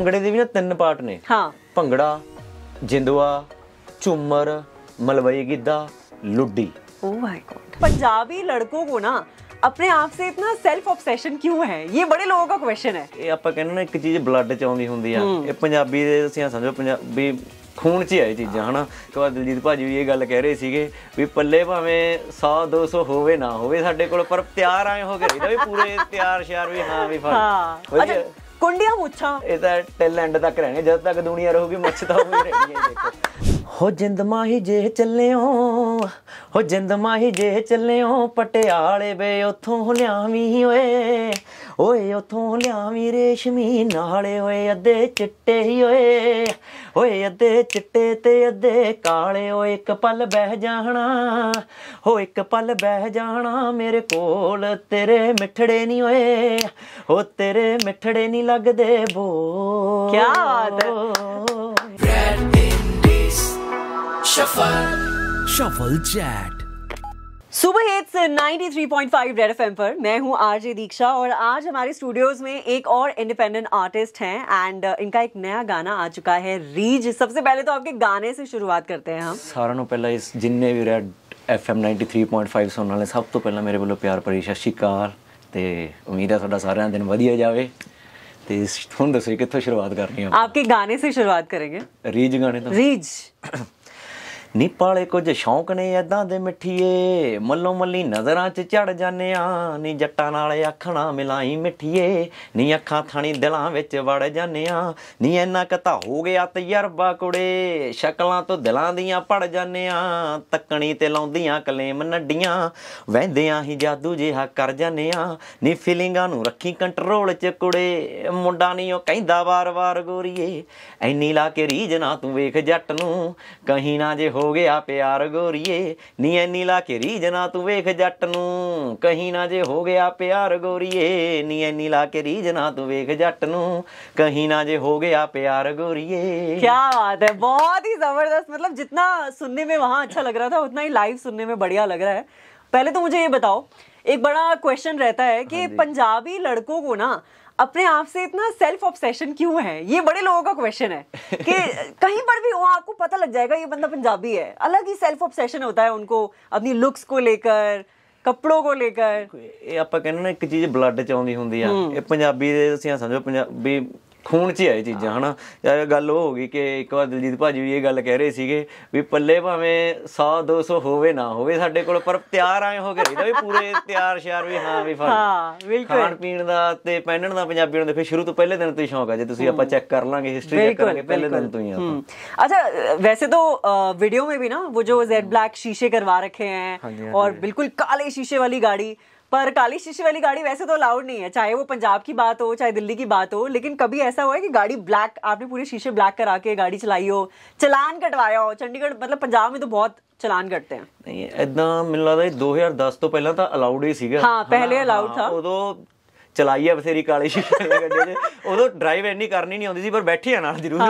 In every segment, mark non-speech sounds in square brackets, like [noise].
ਭੰਗੜੇ ਦੇ ਵੀ ਨਾ ਤਿੰਨ ਪਾਰਟ ਨੇ ਹਾਂ Bhangra Jindua Jhumar Malwai Giddha Luddi oh my god Punjabi ਲੜਕੋ ਕੋ ਨਾ ਆਪਣੇ ਆਪ ਸੇ ਇਤਨਾ ਸੈਲਫ ਆਬਸੈਸ਼ਨ ਕਿਉਂ ਹੈ ਇਹ ਬੜੇ ਲੋਕਾਂ ਦਾ ਕੁਐਸਚਨ ਹੈ ਇਹ ਆਪਾਂ ਕਹਿੰਦੇ ਨਾ ਇੱਕ ਚੀਜ਼ ਬਲੱਡ ਚ ਆਉਂਦੀ ਹੁੰਦੀ ਆ ਇਹ ਪੰਜਾਬੀ ਦੇ ਤੁਸੀਂ ਸਮਝੋ ਪੰਜਾਬੀ ਖੂਨ 'ਚ ਹੀ ਆਈ ਚੀਜ਼ਾਂ ਹਨਾ ਤੇ ਬਾਅਦ ਦਿਲਜੀਤ ਭਾਜੀ ਵੀ ਇਹ ਗੱਲ ਕਹਿ ਰਹੇ ਸੀਗੇ ਵੀ ਪੱਲੇ ਭਾਵੇਂ 100 200 ਹੋਵੇ ਨਾ ਹੋਵੇ ਸਾਡੇ ਕੋਲ ਪਰ ਤਿਆਰ ਆਏ ਹੋ ਗਏ ਇਹਦਾ ਵੀ ਪੂਰੇ ਤਿਆਰ ਸ਼ਿਆਰ ਵੀ ਹਾਂ ਵੀ ਫਰ ਹਾਂ ਅੱਛਾ ਕੁੰਡੀਆਂ ਮੁੱਛਾਂ ਇਹ ਤਾਂ ਟਿਲ ਐਂਡ ਤੱਕ ਰਹਿਣੀਆਂ ਜਦ ਤੱਕ ਦੁਨੀਆ ਰਹੂਗੀ ਮੁੱਛ ਤਾਂ ਹੋਈ ਰਹਿਣੀ ਹੈ ਦੇਖੋ ਹੋ ਜਿੰਦ ਮਾਹੀ ਜੇ ਚੱਲਿਓ ਹੋ ਜਿੰਦ ਮਾਹੀ ਜੇ ਚੱਲਿਓ ਪਟਿਆਲੇ ਵੇ ਉਥੋਂ ਲਿਆਵੀ ਓਏ ਓਏ ਉਥੋਂ ਲਿਆਵੀ ਰੇਸ਼ਮੀ ਨਾਲੇ ਓਏ ਅੱਧੇ ਚਿੱਟੇ ਹੀ ਓਏ ਓਏ ਅੱਧੇ ਚਿੱਟੇ ਤੇ ਅੱਧੇ ਕਾਲੇ ਓਏ ਇੱਕ ਪਲ ਬਹਿ ਜਾਣਾ ਹੋ ਇੱਕ ਪਲ ਬਹਿ ਜਾਣਾ ਮੇਰੇ ਕੋਲ ਤੇਰੇ ਮਿੱਠੜੇ ਨਹੀਂ ਓਏ ਹੋ ਤੇਰੇ ਮਿੱਠੜੇ ਨਹੀਂ ਲੱਗਦੇ ਬੋ ਕੀ ਬਾਤ ਹੈ शफल चैट सुबह हिट्स 93.5 रेड एफएम पर मैं हूं आरजे दीक्षा और आज हमारे स्टूडियोज में एक और इंडिपेंडेंट आर्टिस्ट हैं एंड uh, इनका एक नया गाना आ चुका है रीज सबसे पहले तो आपके गाने से शुरुआत करते हैं हम ਸਾਰਿਆਂ ਨੂੰ ਪਹਿਲਾਂ ਇਸ ਜਿੰਨੇ ਵੀ ਰੈਡ FM 93.5 ਸੁਣਨ ਵਾਲੇ सब तो पहला मेरे वालों प्यार भरी शशिकार ते उम्मीद है थोड़ा ਹੈ दिन बढ़िया जावे ते हुन ਜਾਵੇ ਤੇ ਹੁਣ ਦੱਸੋ ਜੀ ਕਿੱਥੋਂ आपके गाने से शुरुआत करेंगे रीज गाने तो रीज [clears throat] ਨਿਪਾਲੇ ਕੁਝ ਸ਼ੌਂਕ ਨੇ ਐਦਾਂ ਦੇ ਮਿੱਠੀਏ ਮੱਲੋ ਮੱਲੀ ਨਜ਼ਰਾਂ 'ਚ ਝੜ ਜਾਂਦੇ ਆ ਨੀ ਜੱਟਾਂ ਨਾਲ ਅੱਖਣਾ ਮਿਲਾਈ ਮਿੱਠੀਏ ਨੀ ਅੱਖਾਂ ਥਾਣੀ ਦਿਲਾਂ ਵਿੱਚ ਵੜ ਜਾਂਦੇ ਆ ਨੀ ਐਨਾ ਕਤਾ ਹੋ ਗਿਆ ਤਜਰਬਾ ਕੁੜੇ ਸ਼ਕਲਾਂ ਤੋਂ ਦਿਲਾਂ ਦੀਆਂ ਪੜ ਜਾਂਦੇ ਆ ਤੱਕਣੀ ਤੇ ਲਾਉਂਦੀਆਂ ਕਲੇਮ ਨੱਡੀਆਂ ਵਹਿੰਦਿਆਂ ਹੀ ਜਾਦੂ ਜਿਹਾ ਕਰ ਜਾਂਦੇ ਆ ਨੀ ਫੀਲਿੰਗਾਂ ਨੂੰ ਰੱਖੀ ਕੰਟਰੋਲ 'ਚ ਕੁੜੇ ਮੁੰਡਾ ਨਹੀਂ ਉਹ ਕਹਿੰਦਾ ਵਾਰ-ਵਾਰ ਗੋਰੀਏ ਐਨੀ ਲਾ ਕੇ ਰੀਜ ਨਾ ਤੂੰ ਵੇਖ ਜੱਟ ਨੂੰ ਕਹੀਂ ਨਾ ਜੇ ਹੋ ਗਿਆ ਪਿਆਰ ਗੋਰੀਏ ਨੀਏ ਨੀਲਾ ਕੇ ਰੀਜਨਾ ਤੂੰ ਵੇਖ ਜੱਟ ਨੂੰ ਕਹੀਂ ਨਾ ਜੇ ਹੋ ਗਿਆ ਪਿਆਰ ਗੋਰੀਏ ਨੀਏ ਨੀਲਾ ਕੇ ਰੀਜਨਾ ਤੂੰ ਵੇਖ ਜੱਟ ਨੂੰ कहीं ना जे हो गया प्यार गोरिए क्या बात है बहुत ही जबरदस्त मतलब जितना सुनने में वहां अच्छा लग रहा था उतना ही लाइव सुनने में बढ़िया लग रहा है पहले तो मुझे ये बताओ एक बड़ा क्वेश्चन रहता है कि हाँ पंजाबी लड़कों को ना अपने आप से इतना सेल्फ ऑब्सेशन क्यों है ये बड़े लोगों का क्वेश्चन है कि [laughs] कहीं पर भी वो आपको पता लग जाएगा ये बंदा पंजाबी है अलग ही सेल्फ ऑब्सेशन होता है उनको अपनी लुक्स को लेकर ਕੱਪੜੋ ਕੋ ਲੇਕਰ ਇਹ ਆਪਾਂ ਕਹਿੰਦੇ ਨਾ ਇੱਕ ਚੀਜ਼ ਬਲੱਡ ਚ ਆਉਂਦੀ ਹੁੰਦੀ ਆ ਇਹ ਪੰਜਾਬੀ ਦੇ ਤੁਸੀਂ ਸਮਝੋ ਪੰਜਾਬੀ ਖੂਨ 'ਚ ਆਈ ਚੀਜ਼ਾਂ ਹਨਾ ਯਾਰ ਗੱਲ ਉਹ ਹੋ ਗਈ ਕਿ ਇੱਕ ਵਾਰ ਦਿਲਜੀਤ ਭਾਜੀ ਵੀ ਇਹ ਗੱਲ ਕਹਿ ਰਹੇ ਸੀਗੇ ਵੀ ਪੱਲੇ ਭਾਵੇਂ 100 200 ਹੋਵੇ ਨਾ ਹੋਵੇ ਸਾਡੇ ਕੋਲ ਪਰ ਤਿਆਰ ਆਏ ਹੋ ਕੇ ਰਹੀਦਾ ਵੀ ਪੂਰੇ ਤਿਆਰ ਸ਼ਿਆਰ ਵੀ ਹਾਂ ਵੀ ਫਰਕ ਹਾਂ ਬਿਲਕੁਲ ਖਾਣ ਪੀਣ ਦਾ ਤੇ ਪਹਿਨਣ ਦਾ ਪੰਜਾਬੀਆਂ ਨੂੰ ਫਿਰ ਸ਼ੁਰੂ ਤੋਂ ਪਹਿਲੇ ਦਿਨ ਤੋਂ ਹੀ ਸ਼ੌਂਕ ਹੈ ਜੇ ਤੁਸੀਂ ਆਪਾਂ ਚੈੱਕ ਕਰ ਲਾਂਗੇ ਹਿਸਟਰੀ ਚੈੱਕ ਕਰਾਂਗੇ ਪਹਿਲੇ ਦਿਨ ਤੋਂ ਹੀ ਆਪਾਂ ਅੱਛਾ ਵੈਸੇ ਤਾਂ ਵੀਡੀਓ ਮੇ ਵੀ ਨਾ ਉਹ ਜੋ ਜ਼ੈਡ ਬਲੈਕ ਸ਼ੀਸ਼ੇ ਕਰਵਾ ਰੱਖੇ ਆਂ ਔਰ ਬਿਲਕੁਲ ਕਾਲੇ ਸ਼ੀਸ਼ੇ ਵਾਲੀ ਗਾੜੀ पर काली शीशे वाली गाड़ी वैसे तो अलाउड नहीं है चाहे वो पंजाब की बात हो चाहे दिल्ली की बात हो लेकिन कभी ऐसा हुआ है कि गाड़ी ब्लैक आपने पूरे शीशे ब्लैक करा के गाड़ी चलाई हो चलान कटवाया हो चंडीगढ़ मतलब पंजाब में तो बहुत ਚਲਾਨ ਕਰਦੇ ਆ ਨਹੀਂ ਐਦਾਂ ਮੈਨੂੰ ਲੱਗਦਾ 2010 ਤੋਂ ਪਹਿਲਾਂ ਤਾਂ ਅਲਾਉਡ ਹੀ ਸੀਗਾ ਹਾਂ ਪਹਿਲੇ ਅਲਾਉਡ ਥਾ ਉਦੋਂ ਚਲਾਈ ਆ ਬਥੇਰੀ ਕਾਲੇ ਸ਼ੀਸ਼ੇ ਵਾਲੀ ਗੱਡੀ 'ਚ ਉਦੋਂ ਡਰਾਈਵ ਐਨੀ ਕਰਨੀ ਨਹੀਂ ਆਉਂਦੀ ਸੀ ਪਰ ਬੈਠੇ ਆ ਨਾਲ ਜ਼ਰੂਰ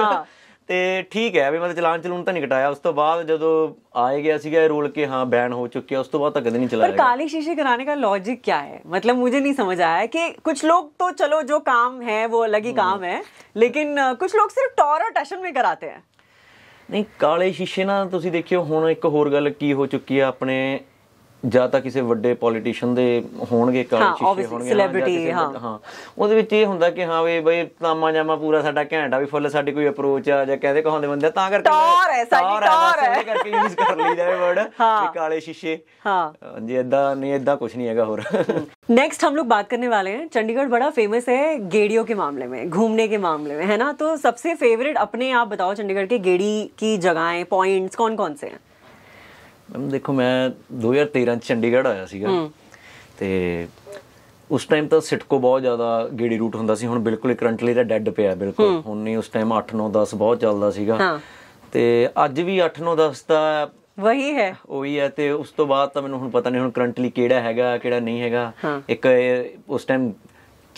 ਤੇ ਠੀਕ ਹੈ ਵੀ ਮਤਲਬ ਚਲਾਨ ਚਲੂਨ ਤਾਂ ਨਹੀਂ ਘਟਾਇਆ ਉਸ ਤੋਂ ਬਾਅਦ ਜਦੋਂ ਆਏ ਗਿਆ ਸੀਗਾ ਰੋਲ ਕੇ ਹਾਂ ਬੈਨ ਹੋ ਚੁੱਕਿਆ ਉਸ ਤੋਂ ਬਾਅਦ ਤਾਂ ਕਦੇ ਨਹੀਂ ਚਲਾਇਆ ਪਰ ਕਾਲੀ ਸ਼ੀਸ਼ੇ ਕਰਾਣੇ ਦਾ ਲੌਜੀਕ ਕੀ ਹੈ ਮਤਲਬ ਮੈਨੂੰ ਨਹੀਂ ਸਮਝ ਆਇਆ ਕਿ ਕੁਝ ਲੋਕ ਤਾਂ ਚਲੋ ਜੋ ਕੰਮ ਹੈ ਉਹ ਅਲੱਗ ਹੀ ਕੰਮ ਹੈ ਲੇਕਿਨ ਕੁਝ ਲੋਕ ਸਿਰਫ ਟੌਰ ਔਰ ਟੈਸ਼ਨ में ਕਰਾਤੇ ਹੈ ਨਹੀਂ ਕਾਲੇ ਸ਼ੀਸ਼ੇ ਨਾਲ ਤੁਸੀਂ ਦੇਖਿਓ ਹੁਣ ਇੱਕ ਹੋਰ ਗੱਲ ਕੀ ਹੋ ਚੁੱਕੀ ਆ ਆਪਣੇ ਜਾਂ ਤਾਂ ਕਿਸੇ ਵੱਡੇ ਪੋਲੀਟੀਸ਼ੀਅਨ ਦੇ ਹੋਣਗੇ ਕਾਲ ਸ਼ੀਸ਼ੇ ਹੋਣਗੇ ਸੈਲਿਬ੍ਰਿਟੀ ਹਾਂ ਉਹਦੇ ਵਿੱਚ ਇਹ ਹੁੰਦਾ ਕਿ ਹਾਂ ਵੀ ਬਈ ਤਾਮਾ ਜਾਮਾ ਪੂਰਾ ਸਾਡਾ ਘੈਂਟਾ ਵੀ ਫੁੱਲ ਸਾਡੀ ਕੋਈ ਅਪਰੋਚ ਆ ਜਾਂ ਕਹਦੇ ਕਹਾਉਂਦੇ ਬੰਦੇ ਤਾਂ ਕਰਕੇ ਟੌਰ ਹੈ ਸਾਡੀ ਟੌਰ ਹੈ ਕਰਕੇ ਯੂਜ਼ ਕਰ ਲਈ ਜਾਵੇ ਵਰਡ ਕਿ ਕਾਲੇ ਸ਼ੀਸ਼ੇ ਹਾਂ ਜੀ ਇਦਾਂ ਨਹੀਂ ਇਦਾਂ ਕੁਝ ਨਹੀਂ ਹੈਗਾ ਹੋਰ नेक्स्ट हम लोग बात करने वाले हैं चंडीगढ़ बड़ा फेमस है गेड़ियों के मामले में घूमने के मामले में है ਤੋ ਸਭ ਸੇ फेवरेट ਆਪਣੇ ਆਪ ਬਤਾਓ ਚੰਡੀਗੜ੍ਹ ਕੇ ਗੇੜੀ ਕੀ ਜਗ੍ਹਾਏ ਪੁਆਇੰਟਸ ਕੌਣ ਕੌਣ ਸੇ ਹੈ ਦੇਖੋ ਮੈਂ 2013 ਚ ਚੰਡੀਗੜ੍ਹ ਆਇਆ ਸੀਗਾ ਤੇ ਉਸ ਟਾਈਮ ਤਾਂ ਸਿਟਕੋ ਬਹੁਤ ਜ਼ਿਆਦਾ ਗੇੜੀ ਰੂਟ ਹੁੰਦਾ ਸੀ ਹੁਣ ਬਿਲਕੁਲ ਕਰੰਟਲੀ ਤਾਂ ਡੈੱਡ ਪਿਆ ਬਿਲਕੁਲ ਹੁਣ ਨਹੀਂ ਉਸ ਟਾਈਮ 8 9 10 ਬਹੁਤ ਚੱਲਦਾ ਸੀਗਾ ਤੇ ਅੱਜ ਵੀ 8 9 10 ਦਾ ਵਹੀ ਹੈ ਉਹੀ ਹੈ ਤੇ ਉਸ ਤੋਂ ਬਾਅਦ ਤਾਂ ਮੈਨੂੰ ਹੁਣ ਪਤਾ ਨਹੀਂ ਹੁਣ ਕਰੰਟਲੀ ਕਿਹੜਾ ਹੈਗਾ ਕਿਹੜਾ ਨਹੀਂ ਹੈਗਾ ਇੱਕ ਉਸ ਟਾਈਮ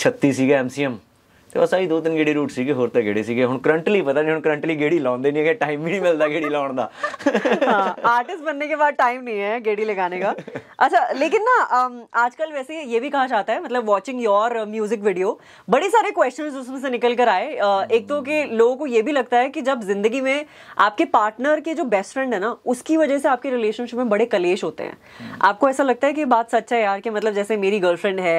36 ਸੀਗਾ ਐਮਸੀਐਮ तो ਬਸ ਆਹੀ दो तीन गेड़ी रूट ਸੀਗੇ होर तो गेड़े ਸੀਗੇ हूँ करंटली पता नहीं हूँ करंटली गेड़ी लाने नहीं है टाइम भी नहीं मिलता गेड़ी लाने का आर्टिस्ट बनने के बाद टाइम नहीं है गेड़ी लगाने का अच्छा लेकिन ना आजकल वैसे ये भी कहा जाता है मतलब वॉचिंग योर म्यूजिक वीडियो बड़े सारे क्वेश्चन उसमें से निकल कर आए एक तो कि लोगों को ये भी लगता है कि जब जिंदगी में आपके पार्टनर के जो बेस्ट फ्रेंड है ना उसकी वजह से आपके रिलेशनशिप में बड़े कलेश होते हैं आपको ऐसा लगता है कि बात सच्चा है यार कि मतलब जैसे मेरी गर्लफ्रेंड है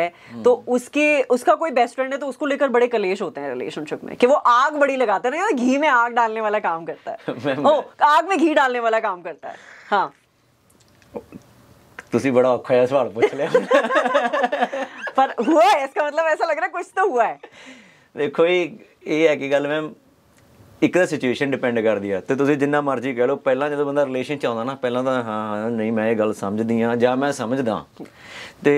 तो उसके उसका कोई बेस्ट फ्रेंड है तो उसको लेकर बड़े कलेश होते हैं रिलेशनशिप में कि वो आग बड़ी लगाते हैं ना घी में आग डालने वाला काम करता है [laughs] ओ आग में घी डालने वाला काम करता है हाँ ਤੁਸੀਂ ਬੜਾ ਔਖਾ ਜਿਹਾ ਸਵਾਲ ਪੁੱਛ ਲਿਆ ਪਰ ਹੋਇਆ ਇਸ ਦਾ ਮਤਲਬ ਐਸਾ ਲੱਗ ਰਿਹਾ ਕੁਝ ਤਾਂ ਹੋਇਆ ਹੈ ਦੇਖੋ ਇਹ ਇਹ ਹੈ ਕਿ ਗੱਲ ਮੈਂ ਇੱਕ ਤਾਂ ਸਿਚੁਏਸ਼ਨ ਡਿਪੈਂਡ ਕਰਦੀ ਆ ਤੇ ਤੁਸੀਂ ਜਿੰਨਾ ਮਰਜ਼ੀ ਕਹਿ ਲਓ ਪਹਿਲਾਂ ਜਦੋਂ ਬੰਦਾ ਰਿਲੇਸ਼ਨ ਚ ਆਉਂਦਾ ਨਾ ਪਹਿਲਾਂ ਤਾਂ ਹਾਂ ਨਹੀਂ ਮੈਂ ਇਹ ਗੱਲ ਸਮਝਦੀ ਆ ਜਾਂ ਮੈਂ ਸਮਝਦਾ ਤੇ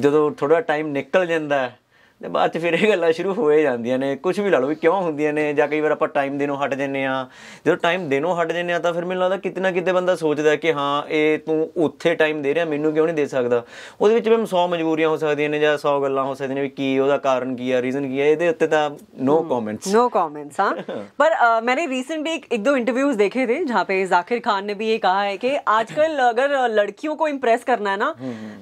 ਜਦੋਂ ਥੋੜਾ ਟਾਈਮ ਨਿਕਲ ਜਾਂਦਾ ਹੈ ਤੇ ਬਾਅਦ ਚ ਫਿਰ ਇਹ ਗੱਲਾਂ ਸ਼ੁਰੂ ਹੋਏ ਜਾਂਦੀਆਂ ਨੇ ਕੁਝ ਵੀ ਲਾ ਲਓ ਵੀ ਕਿਉਂ ਹੁੰਦੀਆਂ ਨੇ ਜਾਂ ਕਈ ਵਾਰ ਆਪਾਂ ਟਾਈਮ ਦੇਣੋਂ ਹਟ ਜੰਨੇ ਆ ਜਦੋਂ ਟਾਈਮ ਦੇਣੋਂ ਹਟ ਜੰਨੇ ਆ ਤਾਂ ਫਿਰ ਮੈਨੂੰ ਲੱਗਦਾ ਕਿਤਨਾ ਕਿਤੇ ਬੰਦਾ ਸੋਚਦਾ ਕਿ ਹਾਂ ਇਹ ਤੂੰ ਉੱਥੇ ਟਾਈਮ ਦੇ ਰਿਹਾ ਮੈਨੂੰ ਕਿਉਂ ਨਹੀਂ ਦੇ ਸਕਦਾ ਉਹਦੇ ਵਿੱਚ ਵੀ 100 ਮਜਬੂਰੀਆਂ ਹੋ ਸਕਦੀਆਂ ਨੇ ਜਾਂ 100 ਗੱਲਾਂ ਹੋ ਸਕਦੀਆਂ ਨੇ ਵੀ ਕੀ ਉਹਦਾ ਕਾਰਨ ਕੀ ਆ ਰੀਜ਼ਨ ਕੀ ਆ ਇਹਦੇ ਉੱਤੇ ਤਾਂ ਨੋ ਕਮੈਂਟਸ ਨੋ ਕਮੈਂਟਸ ਹਾਂ [laughs] ਪਰ ਮੈਨੇ ਰੀਸੈਂਟਲੀ ਇੱਕ ਦੋ ਇੰਟਰਵਿਊਜ਼ ਦੇਖੇ थे ਜਹਾਂ ਪੇ ਜ਼ਾਕਿਰ ਖਾਨ ਨੇ ਵੀ ਇਹ कहा ਹੈ ਕਿ ਅੱਜ ਕੱਲ ਅਗਰ ਲੜਕੀਆਂ ਕੋ ਇੰਪ੍ਰੈਸ ਕਰਨਾ ਹੈ ਨਾ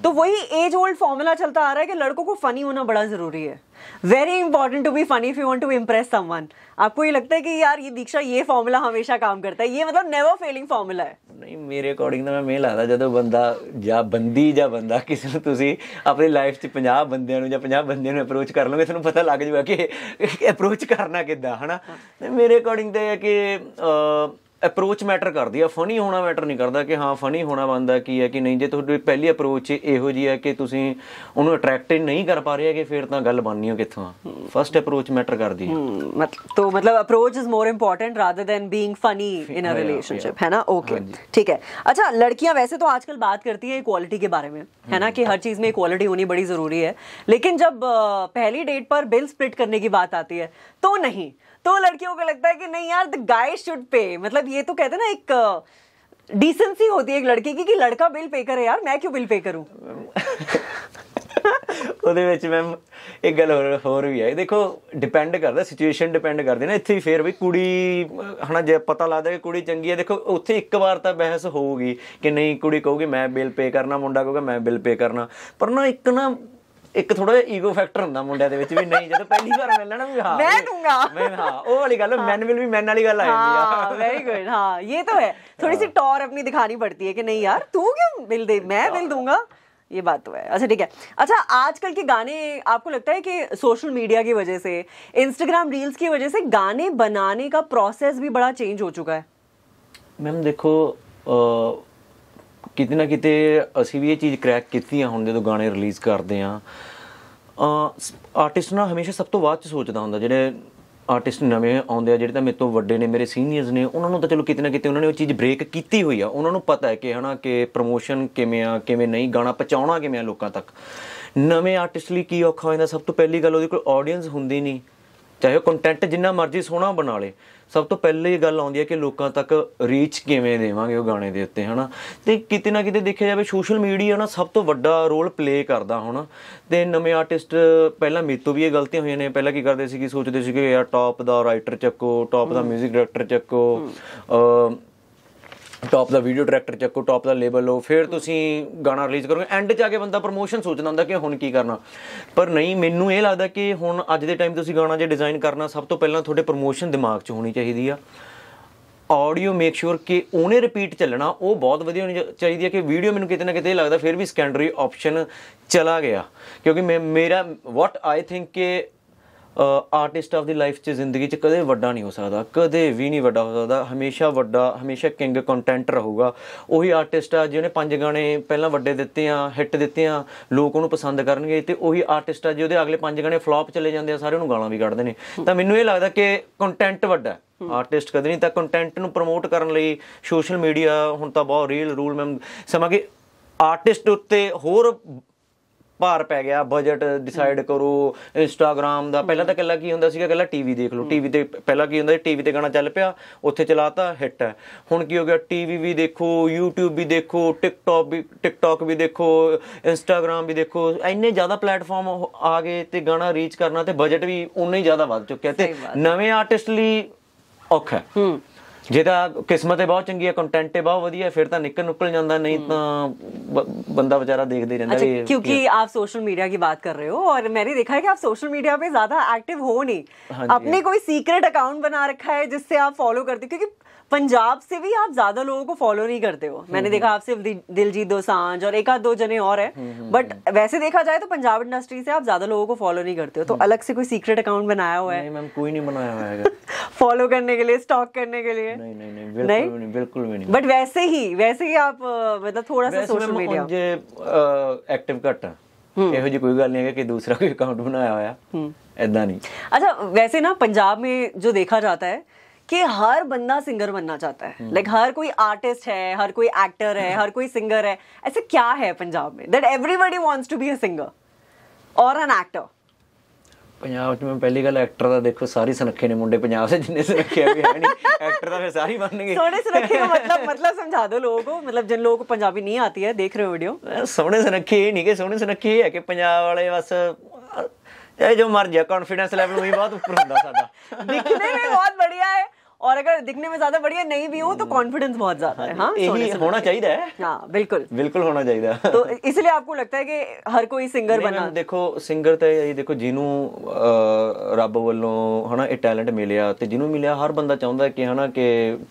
ਤਾਂ ਵਹੀ ਏਜ फॉर्मूला ਫਾਰਮੂਲਾ आ ਆ ਰਿਹਾ ਹੈ ਕਿ ਲੜਕੋ ਕੋ ਫਨੀ ਹੋਣਾ ਬੜਾ ਜ਼ਰੂਰੀ रही है very important to be funny if you want to impress someone आपको ये लगता है कि यार ये दीक्षा ये फॉर्मूला हमेशा काम करता है ये मतलब नेवर ਫੇਲਿੰਗ ਫਾਰਮੂਲਾ ਹੈ ਨਹੀਂ ਮੇਰੇ ਅਕੋਰਡਿੰਗ ਤਾਂ ਮੈਂ ਮੇਲ ਆਦਾ ਜਦੋਂ ਬੰਦਾ ਜਾਂ ਬੰਦੀ ਜਾਂ ਬੰਦਾ ਕਿਸੇ ਨੂੰ ਤੁਸੀਂ ਆਪਣੀ ਲਾਈਫ 'ਚ 50 ਬੰਦਿਆਂ ਨੂੰ ਜਾਂ 50 ਬੰਦਿਆਂ ਨੂੰ ਅਪਰੋਚ ਕਰ ਲਓਗੇ ਤੁਹਾਨੂੰ ਪਤਾ ਲੱਗ ਜਾਊਗਾ ਕਿ ਅਪਰੋਚ ਕਰਨਾ ਕਿੱਦਾਂ ਹਨਾ ਤੇ ਮੇਰੇ ਅਕੋਰਡਿੰਗ ਤਾਂ ਹੈ ਕਿ ਅਪਰੋਚ ਮੈਟਰ ਕਰਦੀ ਆ ਫਨੀ ਹੋਣਾ ਮੈਟਰ ਨਹੀਂ ਕਰਦਾ ਕਿ ਹਾਂ ਫਨੀ ਹੋਣਾ ਬੰਦਾ ਕੀ ਹੈ ਕਿ ਨਹੀਂ ਜੇ ਤੁਹਾਡੀ ਪਹਿਲੀ ਅਪਰੋਚ ਇਹੋ ਜੀ ਹੈ ਕਿ ਤੁਸੀਂ ਉਹਨੂੰ ਅਟਰੈਕਟਿਡ ਨਹੀਂ ਕਰ ਪਾ ਰਹੇ ਕਿ ਫਿਰ ਤਾਂ ਗੱਲ ਬਣਨੀ ਹੋ ਕਿੱਥੋਂ ਫਰਸਟ ਅਪਰੋਚ ਮੈਟਰ ਕਰਦੀ ਹੈ ਮਤਲਬ ਤੋਂ ਮਤਲਬ approach is more important rather than being funny in a relationship है ना ओके ठीक है अच्छा लड़कियां वैसे तो आजकल बात करती है इक्वालिटी के बारे में है ना कि हर चीज में इक्वालिटी होनी बड़ी जरूरी है लेकिन जब पहली डेट पर बिल स्प्लिट करने की बात आती है तो नहीं तो लड़कियों को लगता है कि नहीं यार द गाय शुड पे मतलब ये तो कहते ना एक डिसेंसी होती है एक लड़के की कि लड़का बिल पे करे यार मैं क्यों बिल पे करूं [laughs] ਉਹਦੇ ਵਿੱਚ ਮੈਮ ਇੱਕ ਗੱਲ ਹੋਰ ਹੋਰ ਵੀ ਆਈ ਦੇਖੋ ਡਿਪੈਂਡ ਕਰਦਾ ਸਿਚੁਏਸ਼ਨ ਡਿਪੈਂਡ ਕਰਦੀ ਨਾ ਇੱਥੇ ਵੀ ਫੇਰ ਵੀ ਕੁੜੀ ਹਨਾ ਜੇ ਪਤਾ ਲੱਗਦਾ ਕਿ ਕੁੜੀ ਚੰਗੀ ਹੈ ਦੇਖੋ ਉੱਥੇ ਇੱਕ ਵਾਰ ਤਾਂ ਬਹਿਸ ਹੋਊਗੀ ਕਿ ਨਹੀਂ ਕੁੜੀ ਕਹੂਗੀ ਮੈਂ ਬਿੱਲ ਪੇ ਕਰਨਾ ਮੁੰਡਾ ਕਹੂਗਾ ਮੈਂ ਬਿੱਲ ਪੇ ਕਰਨਾ ਪਰ ਨਾ ਇੱਕ ਨਾ ਇੱਕ ਥੋੜਾ ਜਿਹਾ ਈਗੋ ਫੈਕਟਰ ਹੁੰਦਾ ਮੁੰਡਿਆਂ ਦੇ ਵਿੱਚ ਵੀ ਨਹੀਂ ਜਦੋਂ ਪਹਿਲੀ ਵਾਰ ਮਿਲਣਾ ਨਾ ਵੀ ਹਾਂ ਮੈਂ ਦੂੰਗਾ ਮੈਂ ਹਾਂ ਉਹ ਵਾਲੀ ਗੱਲ ਮੈਨ ਵਿਲ ਵੀ ਮੈਨ ਵਾਲੀ ਗੱਲ ਆ ਜਾਂਦੀ ਆ ਵੈਰੀ ਗੁੱਡ ਹਾਂ ਇਹ ਤਾਂ ਹੈ ਥੋੜੀ ਟੌਰ ਆਪਣੀ ਦਿਖਾਣੀ ਹੈ ਕਿ नहीं यार तू क्यों बिल दे मैं बिल दूंगा ये बात तो है अच्छा ठीक है अच्छा आजकल के गाने आपको लगता है कि सोशल मीडिया की वजह से इंस्टाग्राम रील्स की वजह से गाने बनाने का प्रोसेस भी बड़ा चेंज हो चुका है मैम देखो ਕਿਤੇ ਨਾ ਕਿਤੇ ਅਸੀਂ ਵੀ ਇਹ ਚੀਜ਼ ਕ੍ਰੈਕ ਕੀਤੀ ਆ ਹੁਣ ਜਦੋਂ ਗਾਣੇ ਰਿਲੀਜ਼ ਕਰਦੇ ਆ ਆਰਟਿਸਟ ਨਾ ਹਮੇਸ਼ਾ ਸਭ ਤੋਂ ਬਾਅਦ ਚ ਸੋਚਦਾ ਹੁੰਦਾ ਜਿਹੜੇ ਆਰਟਿਸਟ ਨਵੇਂ ਆਉਂਦੇ ਆ ਜਿਹੜੇ ਤਾਂ ਮੇਰੇ ਤੋਂ ਵੱਡੇ ਨੇ ਮੇਰੇ ਸੀਨੀਅਰਸ ਨੇ ਉਹਨਾਂ ਨੂੰ ਤਾਂ ਚਲੋ ਕਿਤੇ ਨਾ ਕਿਤੇ ਉਹਨਾਂ ਨੇ ਉਹ ਚੀਜ਼ ਬ੍ਰੇਕ ਕੀਤੀ ਹੋਈ ਆ ਉਹਨਾਂ ਨੂੰ ਪਤਾ ਹੈ ਕਿ ਹਨਾ ਕਿ ਪ੍ਰੋਮੋਸ਼ਨ ਕਿਵੇਂ ਆ ਕਿਵੇਂ ਨਹੀਂ ਗਾਣਾ ਪਹੁੰਚਾਉਣਾ ਕਿਵੇਂ ਆ ਲੋਕਾਂ ਤੱਕ ਨਵੇਂ ਆਰਟਿਸਟ ਲਈ ਕੀ ਔਖਾ ਹੁੰਦਾ ਸਭ ਤੋਂ ਪਹਿਲੀ ਗੱਲ ਉਹਦੇ ਕੋਲ ਆਡੀਅנס ਹੁੰਦੀ ਨਹੀਂ ਚਾਹੇ ਕੰਟੈਂਟ ਜਿੰਨਾ ਮਰਜ਼ੀ ਸੋਹਣਾ ਬਣਾ ਲੇ ਸਭ ਤੋਂ ਪਹਿਲੀ ਗੱਲ ਆਉਂਦੀ ਹੈ ਕਿ ਲੋਕਾਂ ਤੱਕ ਰੀਚ ਕਿਵੇਂ ਦੇਵਾਂਗੇ ਉਹ ਗਾਣੇ ਦੇ ਉੱਤੇ ਹਨਾ ਤੇ ਕਿਤੇ ਨਾ ਕਿਤੇ ਦੇਖਿਆ ਜਾਵੇ ਸੋਸ਼ਲ ਮੀਡੀਆ ਨਾ ਸਭ ਤੋਂ ਵੱਡਾ ਰੋਲ ਪਲੇ ਕਰਦਾ ਹੁਣ ਤੇ ਨਵੇਂ ਆਰਟਿਸਟ ਪਹਿਲਾਂ ਮੇਤੋ ਵੀ ਇਹ ਗਲਤੀਆਂ ਹੋਈਆਂ ਨੇ ਪਹਿਲਾਂ ਕੀ ਕਰਦੇ ਸੀ ਕਿ ਸੋਚਦੇ ਸੀ ਕਿ ਯਾਰ ਟੌਪ ਦਾ ਰਾਈਟਰ ਚੱਕੋ ਟੌਪ ਦਾ 뮤직 ਡਾਇਰੈਕਟਰ ਚੱਕੋ ਟੌਪ ਦਾ ਵੀਡੀਓ ਡਾਇਰੈਕਟਰ ਚੱਕੋ ਟੌਪ ਦਾ ਲੇਬਲ ਲਓ ਫਿਰ ਤੁਸੀਂ ਗਾਣਾ ਰਿਲੀਜ਼ ਕਰੋਗੇ ਐਂਡ 'ਚ ਆ ਕੇ ਬੰਦਾ ਪ੍ਰੋਮੋਸ਼ਨ ਸੋਚਦਾ ਹੁੰਦਾ ਕਿ ਹੁਣ ਕੀ ਕਰਨਾ ਪਰ ਨਹੀਂ ਮੈਨੂੰ ਇਹ ਲੱਗਦਾ ਕਿ ਹੁਣ ਅੱਜ ਦੇ ਟਾਈਮ ਤੁਸੀਂ ਗਾਣਾ ਜੇ ਡਿਜ਼ਾਈਨ ਕਰਨਾ ਸਭ ਤੋਂ ਪਹਿਲਾਂ ਤੁਹਾਡੇ ਪ੍ਰੋਮੋਸ਼ਨ ਦਿਮਾਗ 'ਚ ਹੋਣੀ ਚਾਹੀਦੀ ਆ ਆਡੀਓ ਮੇਕ ਸ਼ੋਰ ਕਿ ਉਹਨੇ ਰਿਪੀਟ ਚੱਲਣਾ ਉਹ ਬਹੁਤ ਵਧੀਆ ਹੋਣੀ ਚਾਹੀਦੀ ਹੈ ਕਿ ਵੀਡੀਓ ਮੈਨੂੰ ਕਿਤੇ ਨਾ ਕਿਤੇ ਲੱਗਦਾ ਫਿਰ ਵੀ ਸੈਕੰਡਰੀ ਆਪਸ਼ਨ ਚਲਾ ਗਿਆ ਕਿਉਂਕਿ ਮੇਰਾ ਵਾਟ ਆਈ ਥਿੰਕ ਕਿ ਆਰਟਿਸਟ ਆਫ ਦੀ ਲਾਈਫ 'ਚ ਜ਼ਿੰਦਗੀ 'ਚ ਕਦੇ ਵੱਡਾ ਨਹੀਂ ਹੋ ਸਕਦਾ ਕਦੇ ਵੀ ਨਹੀਂ ਵੱਡਾ ਹੋ ਸਕਦਾ ਹਮੇਸ਼ਾ ਵੱਡਾ ਹਮੇਸ਼ਾ ਕਿੰਗ ਕੰਟੈਂਟ ਰਹੂਗਾ ਉਹੀ ਆਰਟਿਸਟ ਆ ਜਿਹਨੇ ਪੰਜ ਗਾਣੇ ਪਹਿਲਾਂ ਵੱਡੇ ਦਿੱਤੇ ਆ ਹਿੱਟ ਦਿੱਤੇ ਆ ਲੋਕ ਉਹਨੂੰ ਪਸੰਦ ਕਰਨਗੇ ਤੇ ਉਹੀ ਆਰਟਿਸਟ ਆ ਜਿਹਦੇ ਅਗਲੇ ਪੰਜ ਗਾਣੇ ਫਲॉप ਚਲੇ ਜਾਂਦੇ ਆ ਸਾਰੇ ਉਹਨੂੰ ਗਾਲਾਂ ਵੀ ਕੱਢਦੇ ਨੇ ਤਾਂ ਮੈਨੂੰ ਇਹ ਲੱਗਦਾ ਕਿ ਕੰਟੈਂਟ ਵੱਡਾ ਆਰਟਿਸਟ ਕਦੇ ਨਹੀਂ ਤਾਂ ਕੰਟੈਂਟ ਨੂੰ ਪ੍ਰਮੋਟ ਕਰਨ ਲਈ ਸੋਸ਼ਲ ਮੀਡੀਆ ਹੁਣ ਤਾਂ ਬਹੁਤ ਰੀਲ ਰੂਲ ਮੈਂ ਸਮਾਂ ਕਿ ਆਰਟਿਸਟ ਉੱਤੇ ਹੋਰ ਭਾਰ ਪੈ ਗਿਆ ਬਜਟ ਡਿਸਾਈਡ ਕਰੋ ਇੰਸਟਾਗ੍ਰam ਦਾ ਪਹਿਲਾਂ ਤਾਂ ਕੱਲਾ ਕੀ ਹੁੰਦਾ ਸੀਗਾ ਕੱਲਾ ਟੀਵੀ ਦੇਖ ਲਓ ਟੀਵੀ ਤੇ ਪਹਿਲਾਂ ਕੀ ਹੁੰਦਾ ਸੀ ਟੀਵੀ ਤੇ ਗਾਣਾ ਚੱਲ ਪਿਆ ਉੱਥੇ ਚਲਾਤਾ ਹਿੱਟ ਹੈ ਹੁਣ ਕੀ ਹੋ ਗਿਆ ਟੀਵੀ ਵੀ ਦੇਖੋ YouTube ਵੀ ਦੇਖੋ TikTok ਵੀ TikTok ਵੀ ਦੇਖੋ ਇੰਸਟਾਗ੍ਰam ਵੀ ਦੇਖੋ ਇੰਨੇ ਜ਼ਿਆਦਾ ਪਲੇਟਫਾਰਮ ਆ ਗਏ ਤੇ ਗਾਣਾ ਰੀਚ ਕਰਨਾ ਤੇ ਬਜਟ ਵੀ ਉਨਾ ਹੀ ਜ਼ਿਆਦਾ ਵੱਧ ਚੁੱਕਿਆ ਤੇ ਨਵੇਂ ਆਰਟਿਸਟ ਲਈ ਔਖਾ ਹੂੰ ਜੇ ਤਾਂ ਕਿਸਮਤ ਹੈ ਬਹੁਤ ਚੰਗੀ ਹੈ ਕੰਟੈਂਟ ਹੈ ਬਹੁਤ ਵਧੀਆ ਫਿਰ ਤਾਂ ਨਿਕਲ ਨੁਕਲ ਜਾਂਦਾ ਨਹੀਂ ਤਾਂ ਬੰਦਾ ਵਿਚਾਰਾ ਦੇਖਦੇ ਰਹਿੰਦਾ ਹੈ क्योंकि आप सोशल मीडिया की बात कर रहे हो और मैंने देखा है कि आप सोशल मीडिया पे ज्यादा एक्टिव हो नहीं अपने कोई सीक्रेट अकाउंट बना रखा है जिससे आप फॉलो करते क्योंकि पंजाब से भी आप ज्यादा लोगों को फॉलो नहीं करते हो मैंने देखा आप सिर्फ दिलजीत दोसांझ और एक आध दो जने और है बट हम्म, हम्म, हम्म। वैसे देखा जाए तो पंजाब इंडस्ट्री से आप ज्यादा लोगों को फॉलो नहीं करते हो तो अलग से कोई सीक्रेट अकाउंट बनाया हुआ है नहीं मैम कोई नहीं बनाया हुआ है फॉलो [laughs] करने के लिए स्टॉक करने के लिए नहीं नहीं नहीं बिल्कुल भी नहीं बट वैसे ही वैसे ही आप मतलब थोड़ा सा सोशल मीडिया एक्टिव घट है ਇਹੋ ਜੀ ਕੋਈ ਗੱਲ ਨਹੀਂ ਹੈ ਕਿ ਦੂਸਰਾ ਕੋਈ ਅਕਾਊਂਟ ਬਣਾਇਆ ਹੋਇਆ ਐਦਾਂ ਨਹੀਂ ਅੱਛਾ ਵੈਸੇ ਨਾ ਪੰਜਾਬ ਮੇ ਜੋ ਦੇਖਾ ਜਾਤਾ ਹੈ कि हर बंदा सिंगर बनना चाहता है लाइक like, हर कोई आर्टिस्ट है हर कोई एक्टर है हर कोई सिंगर है ऐसे क्या है पंजाब में that everybody wants to be a singer और एन एक्टर ਪੰਜਾਬ 'ਚ ਮੈਂ ਪਹਿਲੀ ਗੱਲ ਐਕਟਰ ਦਾ ਦੇਖੋ ਸਾਰੀ ਸੁਨੱਖੇ ਨੇ ਮੁੰਡੇ ਪੰਜਾਬ 'ਚ ਜਿੰਨੇ ਸੁਨੱਖੇ ਵੀ ਹੈ ਨਹੀਂ ਐਕਟਰ ਤਾਂ ਫਿਰ ਸਾਰੀ ਬਣਨਗੇ ਸੋਹਣੇ ਸੁਨੱਖੇ ਦਾ ਮਤਲਬ ਮਤਲਬ ਸਮਝਾ ਦਿਓ ਲੋਗों को मतलब जिन लोगों को पंजाबी नहीं आती है देख रहे हो वीडियो ਸੋਹਣੇ ਸੁਨੱਖੇ ਇਹ ਨਹੀਂ ਕਿ ਸੋਹਣੇ ਸੁਨੱਖੇ ਇਹ ਹੈ ਕਿ ਪੰਜਾਬ ਵਾਲੇ ਬਸ ਇਹ ਜੋ ਮਰ ਜਾ ਕੌਨਫੀਡੈਂਸ ਲੈਵਲ ਉਹੀ ਬਹੁਤ ਉੱਪਰ ਹੁੰਦਾ ਸਾਡਾ ਦਿਖਨੇ ਵਿੱਚ ਬਹੁਤ ਬੜੀਆ ਹੈ ਔਰ ਅਗਰ और अगर दिखने में ज्यादा बढ़िया नहीं भी हो तो कॉन्फिडेंस बहुत ज्यादा ਹੋਣਾ ਚਾਹੀਦਾ ਹੈ ਹਾਂ ਬਿਲਕੁਲ ਬਿਲਕੁਲ ਹੋਣਾ ਚਾਹੀਦਾ होना चाहिए ਇਸ ਲਈ ਆਪਕੋ ਲੱਗਦਾ ਹੈ ਕਿ ਹਰ ਕੋਈ ਸਿੰਗਰ ਬਣਾ ਦੇਖੋ ਸਿੰਗਰ ਤਾਂ ਇਹ ਦੇਖੋ ਜਿਹਨੂੰ ਰੱਬ ਵੱਲੋਂ ਹਨਾ ਇਹ ਟੈਲੈਂਟ ਮਿਲਿਆ ਤੇ ਜਿਹਨੂੰ ਮਿਲਿਆ ਹਰ ਬੰਦਾ ਚਾਹੁੰਦਾ ਕਿ ਹਨਾ ਕਿ